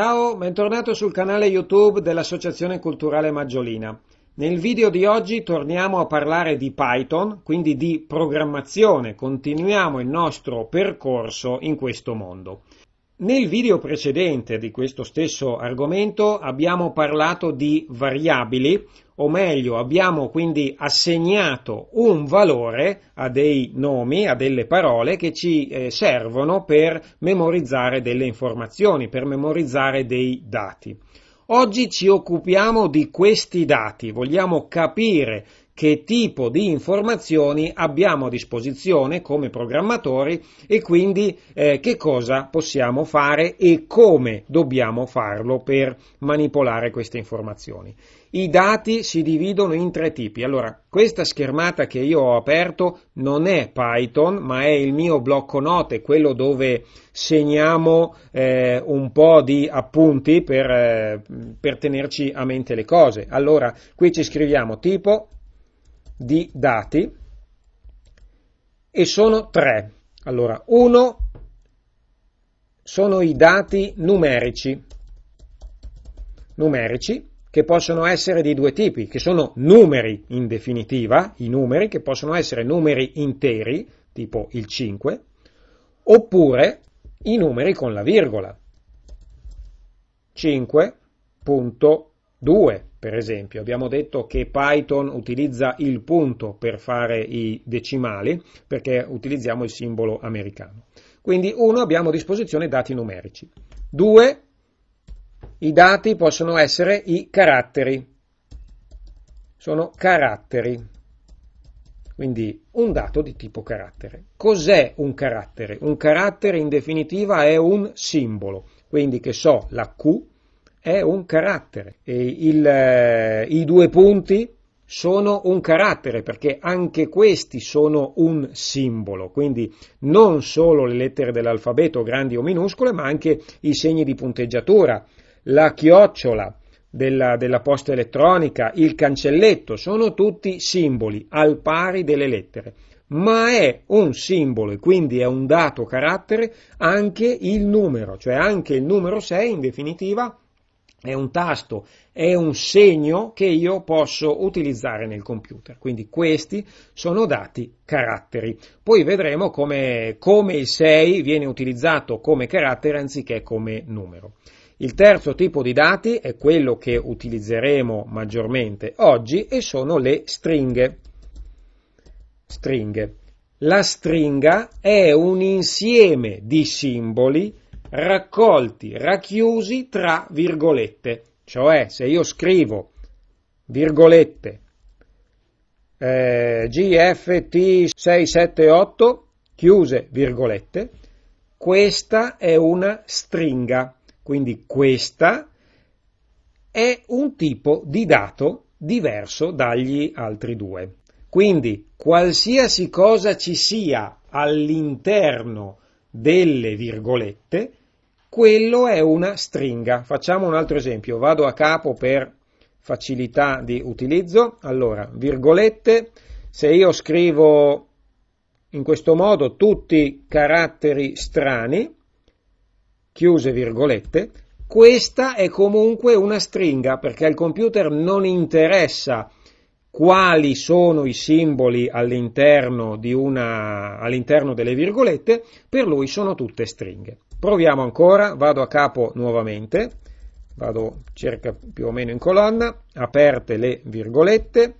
Ciao, bentornato sul canale YouTube dell'Associazione Culturale Maggiolina. Nel video di oggi torniamo a parlare di Python, quindi di programmazione, continuiamo il nostro percorso in questo mondo. Nel video precedente di questo stesso argomento abbiamo parlato di variabili, o meglio abbiamo quindi assegnato un valore a dei nomi, a delle parole che ci eh, servono per memorizzare delle informazioni, per memorizzare dei dati. Oggi ci occupiamo di questi dati, vogliamo capire che tipo di informazioni abbiamo a disposizione come programmatori e quindi eh, che cosa possiamo fare e come dobbiamo farlo per manipolare queste informazioni. I dati si dividono in tre tipi. Allora, questa schermata che io ho aperto non è Python, ma è il mio blocco note, quello dove segniamo eh, un po' di appunti per, eh, per tenerci a mente le cose. Allora, qui ci scriviamo tipo di dati e sono tre. Allora, uno sono i dati numerici, numerici che possono essere di due tipi, che sono numeri in definitiva, i numeri che possono essere numeri interi, tipo il 5, oppure i numeri con la virgola. 5.1 Due, per esempio, abbiamo detto che Python utilizza il punto per fare i decimali perché utilizziamo il simbolo americano. Quindi uno, abbiamo a disposizione dati numerici. Due, i dati possono essere i caratteri. Sono caratteri. Quindi un dato di tipo carattere. Cos'è un carattere? Un carattere in definitiva è un simbolo. Quindi che so, la Q è un carattere. Il, eh, I due punti sono un carattere perché anche questi sono un simbolo, quindi non solo le lettere dell'alfabeto grandi o minuscole, ma anche i segni di punteggiatura, la chiocciola della, della posta elettronica, il cancelletto, sono tutti simboli al pari delle lettere ma è un simbolo e quindi è un dato carattere anche il numero, cioè anche il numero 6 in definitiva è un tasto, è un segno che io posso utilizzare nel computer. Quindi questi sono dati caratteri. Poi vedremo come, come, il 6 viene utilizzato come carattere anziché come numero. Il terzo tipo di dati è quello che utilizzeremo maggiormente oggi e sono le stringhe. Stringhe. La stringa è un insieme di simboli raccolti, racchiusi tra virgolette. Cioè, se io scrivo virgolette eh, GFT678 chiuse virgolette, questa è una stringa, quindi questa è un tipo di dato diverso dagli altri due. Quindi qualsiasi cosa ci sia all'interno delle virgolette, quello è una stringa. Facciamo un altro esempio, vado a capo per facilità di utilizzo. Allora, virgolette, se io scrivo in questo modo tutti caratteri strani, chiuse virgolette, questa è comunque una stringa perché al computer non interessa quali sono i simboli all'interno, di una, all'interno delle virgolette, per lui sono tutte stringhe. Proviamo ancora, vado a capo nuovamente, vado circa più o meno in colonna, aperte le virgolette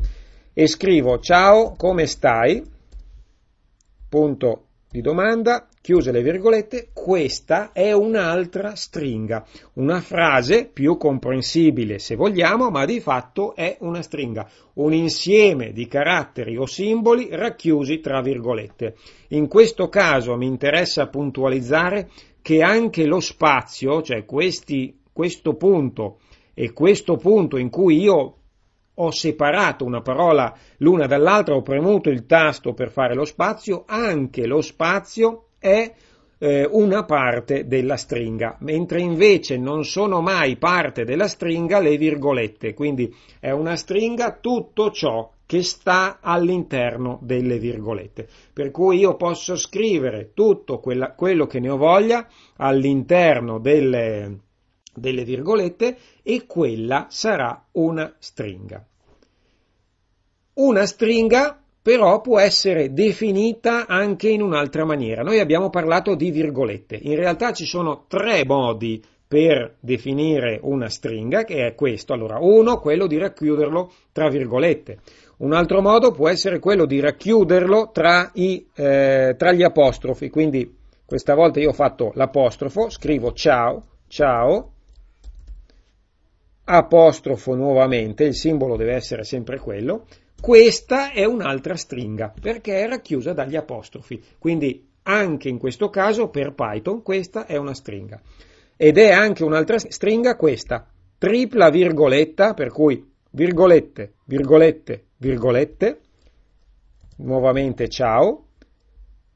e scrivo ciao, come stai? Punto di domanda, chiuse le virgolette, questa è un'altra stringa, una frase più comprensibile se vogliamo, ma di fatto è una stringa, un insieme di caratteri o simboli racchiusi tra virgolette. In questo caso mi interessa puntualizzare che anche lo spazio, cioè questi, questo punto e questo punto in cui io ho separato una parola l'una dall'altra, ho premuto il tasto per fare lo spazio, anche lo spazio è eh, una parte della stringa, mentre invece non sono mai parte della stringa le virgolette, quindi è una stringa tutto ciò che sta all'interno delle virgolette. Per cui io posso scrivere tutto quella, quello che ne ho voglia all'interno delle, delle virgolette e quella sarà una stringa. Una stringa però può essere definita anche in un'altra maniera. Noi abbiamo parlato di virgolette, in realtà ci sono tre modi per definire una stringa, che è questo. Allora, uno, quello di racchiuderlo tra virgolette. Un altro modo può essere quello di racchiuderlo tra, i, eh, tra gli apostrofi, quindi questa volta io ho fatto l'apostrofo, scrivo ciao, ciao, apostrofo nuovamente, il simbolo deve essere sempre quello, questa è un'altra stringa perché è racchiusa dagli apostrofi, quindi anche in questo caso per Python questa è una stringa. Ed è anche un'altra stringa questa, tripla virgoletta, per cui virgolette, virgolette, virgolette, nuovamente ciao,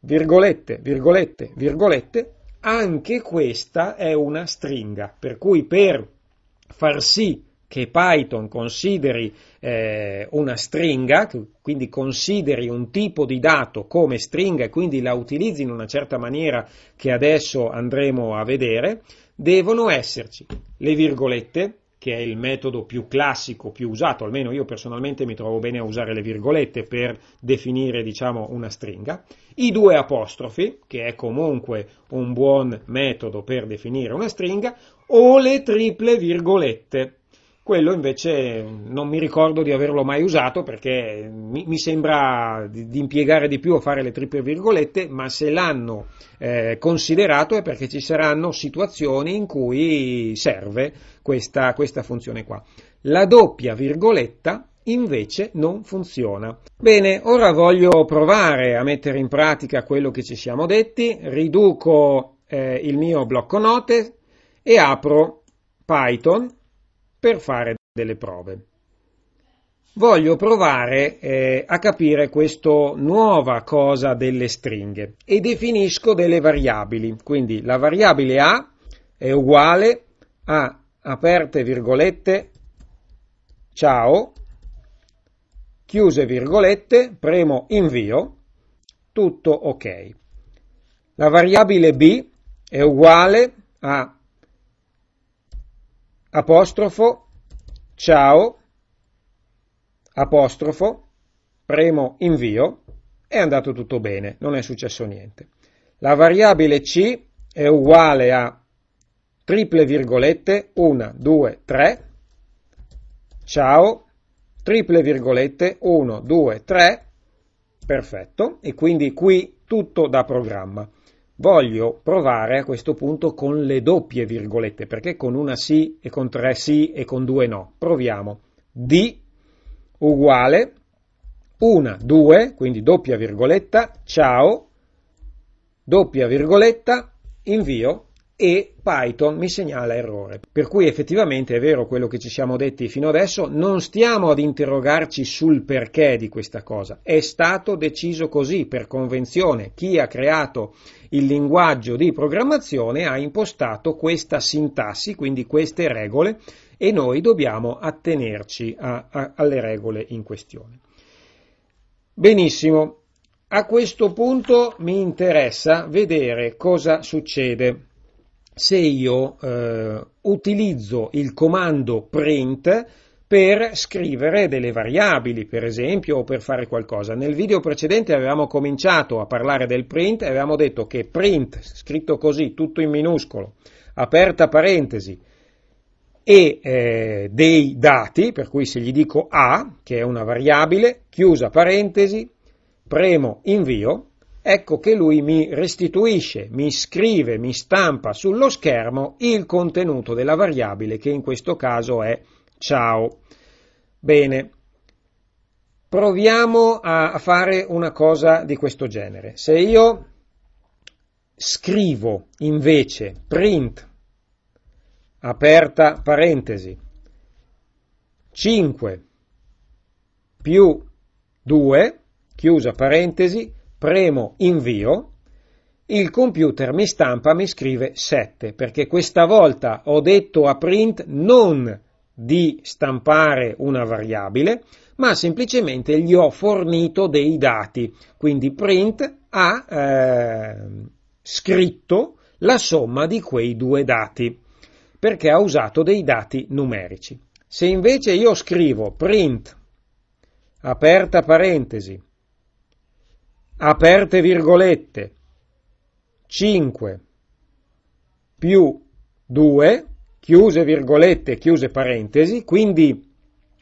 virgolette, virgolette, virgolette, anche questa è una stringa, per cui per far sì che Python consideri eh, una stringa, quindi consideri un tipo di dato come stringa e quindi la utilizzi in una certa maniera che adesso andremo a vedere, devono esserci le virgolette, che è il metodo più classico, più usato, almeno io personalmente mi trovo bene a usare le virgolette per definire, diciamo, una stringa, i due apostrofi, che è comunque un buon metodo per definire una stringa, o le triple virgolette, quello invece non mi ricordo di averlo mai usato perché mi, mi sembra di, di, impiegare di più a fare le triple virgolette, ma se l'hanno eh, considerato è perché ci saranno situazioni in cui serve questa, questa funzione qua. La doppia virgoletta invece non funziona. Bene, ora voglio provare a mettere in pratica quello che ci siamo detti, riduco eh, il mio blocco note e apro Python per fare delle prove. Voglio provare eh, a capire questa nuova cosa delle stringhe e definisco delle variabili. Quindi la variabile A è uguale a aperte virgolette ciao, chiuse virgolette, premo invio, tutto ok. La variabile B è uguale a apostrofo, ciao, apostrofo, premo invio, è andato tutto bene, non è successo niente. La variabile C è uguale a triple virgolette 1, 2, 3, ciao, triple virgolette 1, 2, 3, perfetto, e quindi qui tutto da programma. Voglio provare a questo punto con le doppie virgolette, perché con una sì e con tre sì e con due no. Proviamo. D uguale una, due, quindi doppia virgoletta, ciao, doppia virgoletta, invio e Python mi segnala errore. Per cui effettivamente è vero quello che ci siamo detti fino adesso, non stiamo ad interrogarci sul perché di questa cosa, è stato deciso così per convenzione, chi ha creato il linguaggio di programmazione ha impostato questa sintassi, quindi queste regole, e noi dobbiamo attenerci a, a, alle regole in questione. Benissimo, a questo punto mi interessa vedere cosa succede se io eh, utilizzo il comando print per scrivere delle variabili, per esempio, o per fare qualcosa. Nel video precedente avevamo cominciato a parlare del print e avevamo detto che print, scritto così, tutto in minuscolo, aperta parentesi, e eh, dei dati, per cui se gli dico A, che è una variabile, chiusa parentesi, premo invio, ecco che lui mi restituisce, mi scrive, mi stampa sullo schermo il contenuto della variabile che in questo caso è ciao. Bene, proviamo a fare una cosa di questo genere. Se io scrivo invece print, aperta parentesi, 5 più 2, chiusa parentesi, premo invio, il computer mi stampa, mi scrive 7, perché questa volta ho detto a print non di stampare una variabile, ma semplicemente gli ho fornito dei dati. Quindi print ha eh, scritto la somma di quei due dati, perché ha usato dei dati numerici. Se invece io scrivo print, aperta parentesi, aperte virgolette, 5 più 2, chiuse virgolette, chiuse parentesi, quindi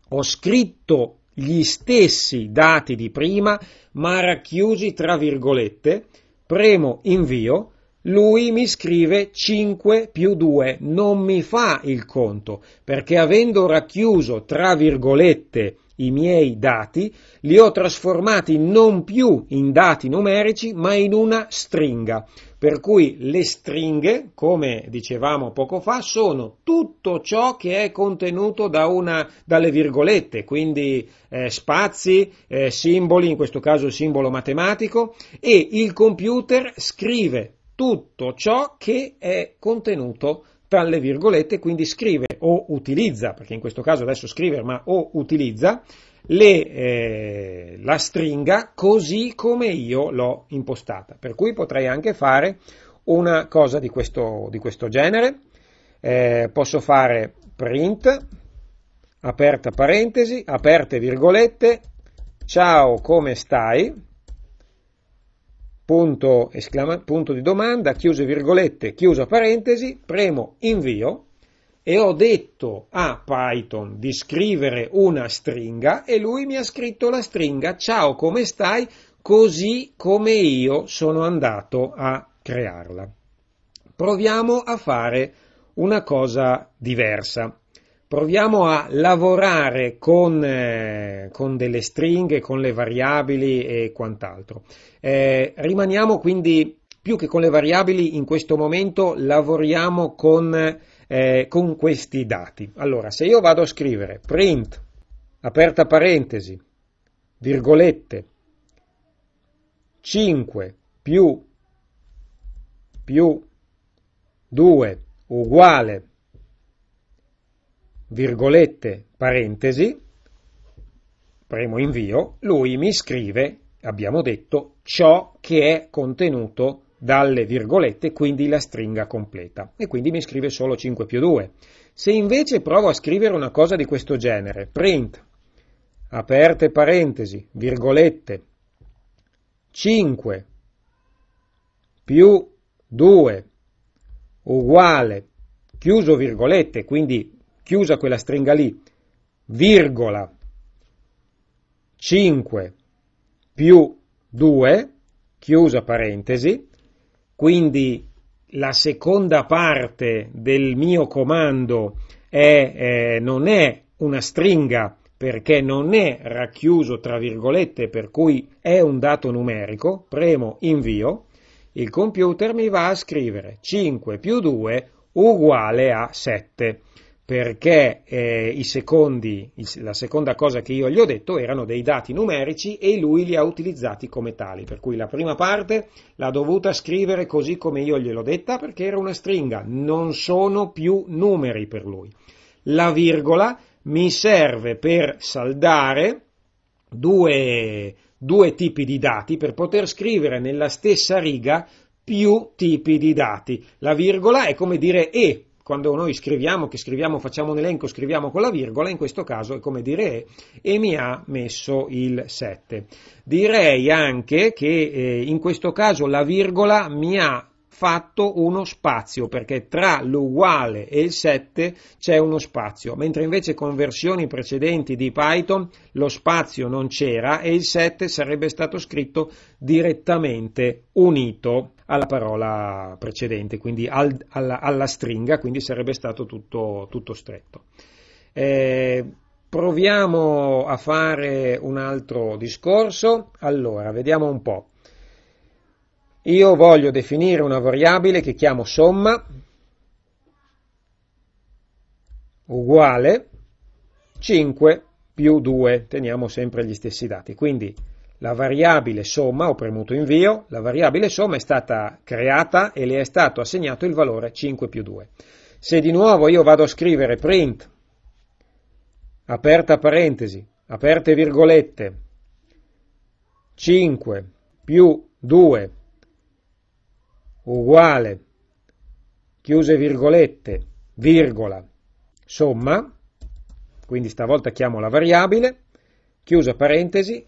ho scritto gli stessi dati di prima, ma racchiusi tra virgolette, premo invio, lui mi scrive 5 più 2, non mi fa il conto, perché avendo racchiuso, tra virgolette, i miei dati, li ho trasformati non più in dati numerici, ma in una stringa. Per cui le stringhe, come dicevamo poco fa, sono tutto ciò che è contenuto da una, dalle virgolette, quindi eh, spazi, eh, simboli, in questo caso il simbolo matematico, e il computer scrive tutto ciò che è contenuto tra le virgolette, quindi scrive o utilizza, perché in questo caso adesso scrive, ma o utilizza le, eh, la stringa così come io l'ho impostata. Per cui potrei anche fare una cosa di questo, di questo genere. Eh, posso fare print, aperta parentesi, aperte virgolette, ciao come stai, punto, esclama, punto di domanda, chiuse virgolette, chiusa parentesi, premo invio e ho detto a Python di scrivere una stringa e lui mi ha scritto la stringa ciao come stai così come io sono andato a crearla. Proviamo a fare una cosa diversa proviamo a lavorare con, eh, con, delle stringhe, con le variabili e quant'altro. Eh, rimaniamo quindi più che con le variabili in questo momento lavoriamo con, eh, con questi dati. Allora, se io vado a scrivere print, aperta parentesi, virgolette, 5 più, più 2 uguale virgolette, parentesi, premo invio, lui mi scrive, abbiamo detto, ciò che è contenuto dalle virgolette, quindi la stringa completa. E quindi mi scrive solo 5 più 2. Se invece provo a scrivere una cosa di questo genere, print, aperte parentesi, virgolette, 5 più 2 uguale, chiuso virgolette, quindi chiusa quella stringa lì, virgola 5 più 2, chiusa parentesi, quindi la seconda parte del mio comando è, eh, non è una stringa perché non è racchiuso tra virgolette, per cui è un dato numerico, premo invio, il computer mi va a scrivere 5 più 2 uguale a 7 perché eh, secondi, la seconda cosa che io gli ho detto erano dei dati numerici e lui li ha utilizzati come tali, per cui la prima parte l'ha dovuta scrivere così come io gliel'ho detta perché era una stringa, non sono più numeri per lui. La virgola mi serve per saldare due, due tipi di dati, per poter scrivere nella stessa riga più tipi di dati. La virgola è come dire e quando noi scriviamo, che scriviamo, facciamo un elenco, scriviamo con la virgola, in questo caso è come dire e mi ha messo il 7. Direi anche che eh, in questo caso la virgola mi ha fatto uno spazio, perché tra l'uguale e il 7 c'è uno spazio, mentre invece con versioni precedenti di Python lo spazio non c'era e il 7 sarebbe stato scritto direttamente unito alla parola precedente, quindi al, alla, alla, stringa, quindi sarebbe stato tutto, tutto stretto. Eh, proviamo a fare un altro discorso. Allora, vediamo un po'. Io voglio definire una variabile che chiamo somma uguale 5 più 2, teniamo sempre gli stessi dati. Quindi la variabile somma, ho premuto invio, la variabile somma è stata creata e le è stato assegnato il valore 5 più 2. Se di nuovo io vado a scrivere print, aperta parentesi, aperte virgolette, 5 più 2 uguale, chiuse virgolette, virgola, somma, quindi stavolta chiamo la variabile, chiusa parentesi,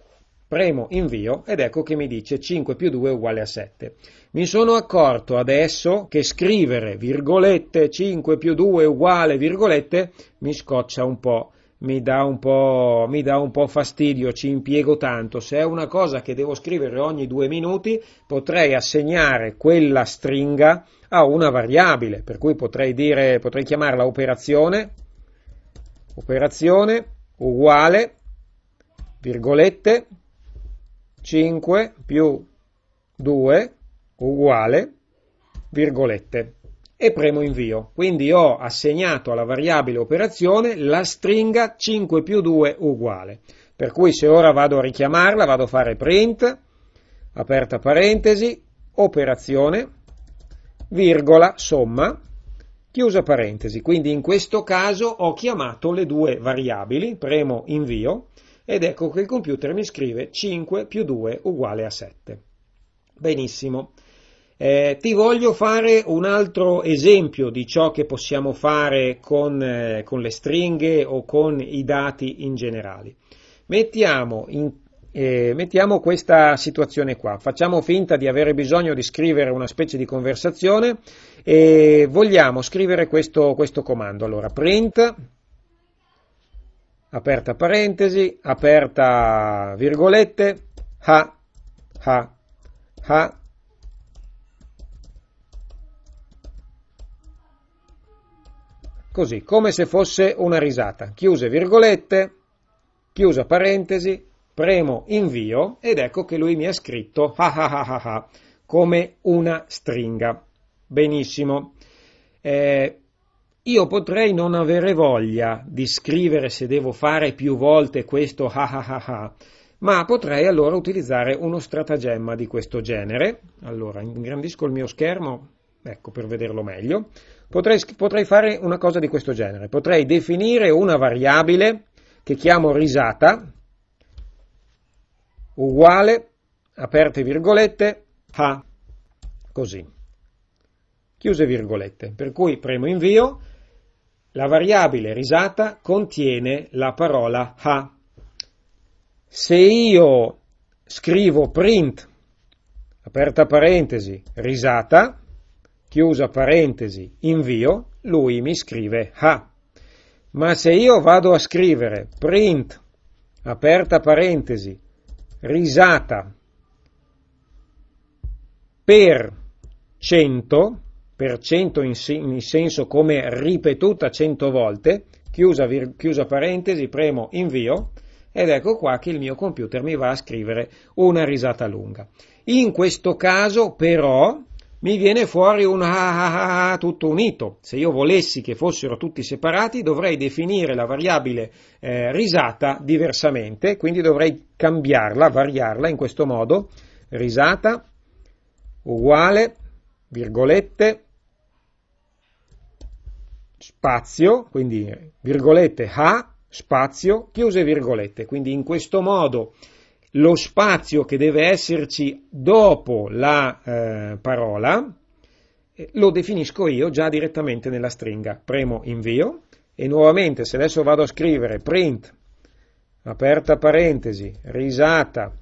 Premo invio ed ecco che mi dice 5 più 2 uguale a 7. Mi sono accorto adesso che scrivere virgolette 5 più 2 uguale virgolette mi scoccia un po'. Mi dà un, po', mi dà un po' fastidio, ci impiego tanto. Se è una cosa che devo scrivere ogni due minuti, potrei assegnare quella stringa a una variabile, per cui potrei, dire, potrei chiamarla operazione, operazione uguale, virgolette, 5 più 2 uguale virgolette e premo invio. Quindi ho assegnato alla variabile operazione la stringa 5 più 2 uguale. Per cui se ora vado a richiamarla, vado a fare print, aperta parentesi, operazione, virgola, somma, chiusa parentesi. Quindi in questo caso ho chiamato le due variabili, premo invio, ed ecco che il computer mi scrive 5 più 2 uguale a 7. Benissimo. Eh, ti voglio fare un altro esempio di ciò che possiamo fare con, eh, con le stringhe o con i dati in generale. Mettiamo, in, eh, mettiamo questa situazione qua, facciamo finta di avere bisogno di scrivere una specie di conversazione e vogliamo scrivere questo, questo comando. Allora, print aperta parentesi, aperta virgolette, ha, ha, ha. Così, come se fosse una risata. Chiuse virgolette, chiusa parentesi, premo invio ed ecco che lui mi ha scritto ha ha ha ha, ha come una stringa. Benissimo. Eh, io potrei non avere voglia di scrivere se devo fare più volte questo ha ah ah ah ma potrei allora utilizzare uno stratagemma di questo genere. Allora, ingrandisco il mio schermo, ecco, per vederlo meglio. Potrei, potrei fare una cosa di questo genere. Potrei definire una variabile che chiamo risata uguale, aperte virgolette, a, così, chiuse virgolette. Per cui premo invio la variabile risata contiene la parola ha. Se io scrivo print, aperta parentesi, risata, chiusa parentesi, invio, lui mi scrive ha. Ma se io vado a scrivere print, aperta parentesi, risata per 100, per cento in, in senso come ripetuta 100 volte, chiusa, vir, chiusa parentesi, premo invio ed ecco qua che il mio computer mi va a scrivere una risata lunga. In questo caso però mi viene fuori un ah, ah, ah, ah, ah tutto unito. Se io volessi che fossero tutti separati dovrei definire la variabile eh, risata diversamente, quindi dovrei cambiarla, variarla in questo modo, risata uguale virgolette, spazio, quindi virgolette A, spazio, chiuse virgolette. Quindi in questo modo lo spazio che deve esserci dopo la eh, parola eh, lo definisco io già direttamente nella stringa. Premo invio e nuovamente se adesso vado a scrivere print, aperta parentesi, risata,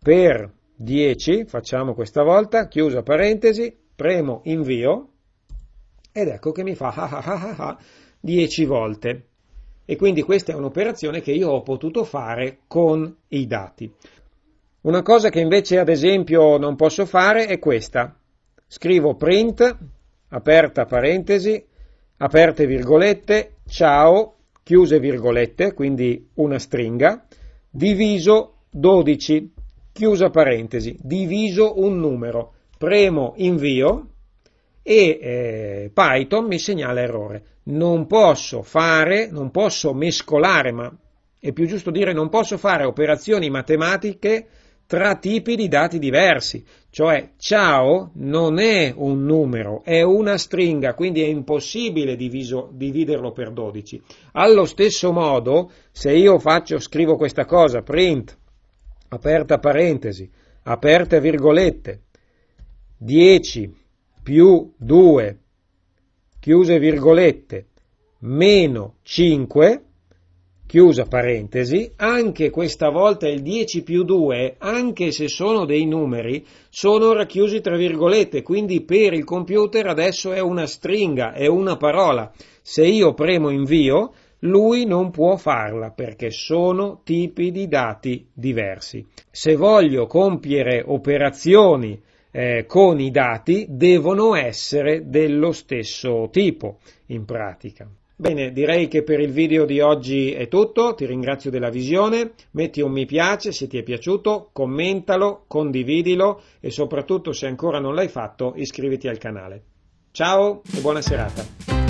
per 10, facciamo questa volta, chiusa parentesi, premo invio ed ecco che mi fa 10 volte. E quindi questa è un'operazione che io ho potuto fare con i dati. Una cosa che invece ad esempio non posso fare è questa. Scrivo print, aperta parentesi, aperte virgolette, ciao, chiuse virgolette, quindi una stringa, diviso 12 chiusa parentesi, diviso un numero, premo invio e eh, Python mi segnala errore. Non posso fare, non posso mescolare, ma è più giusto dire non posso fare operazioni matematiche tra tipi di dati diversi, cioè ciao non è un numero, è una stringa, quindi è impossibile diviso, dividerlo per 12. Allo stesso modo, se io faccio, scrivo questa cosa, print aperta parentesi, aperte virgolette, 10 più 2, chiuse virgolette, meno 5, chiusa parentesi, anche questa volta il 10 più 2, anche se sono dei numeri, sono racchiusi tra virgolette, quindi per il computer adesso è una stringa, è una parola. Se io premo invio, lui non può farla perché sono tipi di dati diversi. Se voglio compiere operazioni eh, con i dati, devono essere dello stesso tipo, in pratica. Bene, direi che per il video di oggi è tutto, ti ringrazio della visione, metti un mi piace se ti è piaciuto, commentalo, condividilo e soprattutto se ancora non l'hai fatto iscriviti al canale. Ciao e buona serata!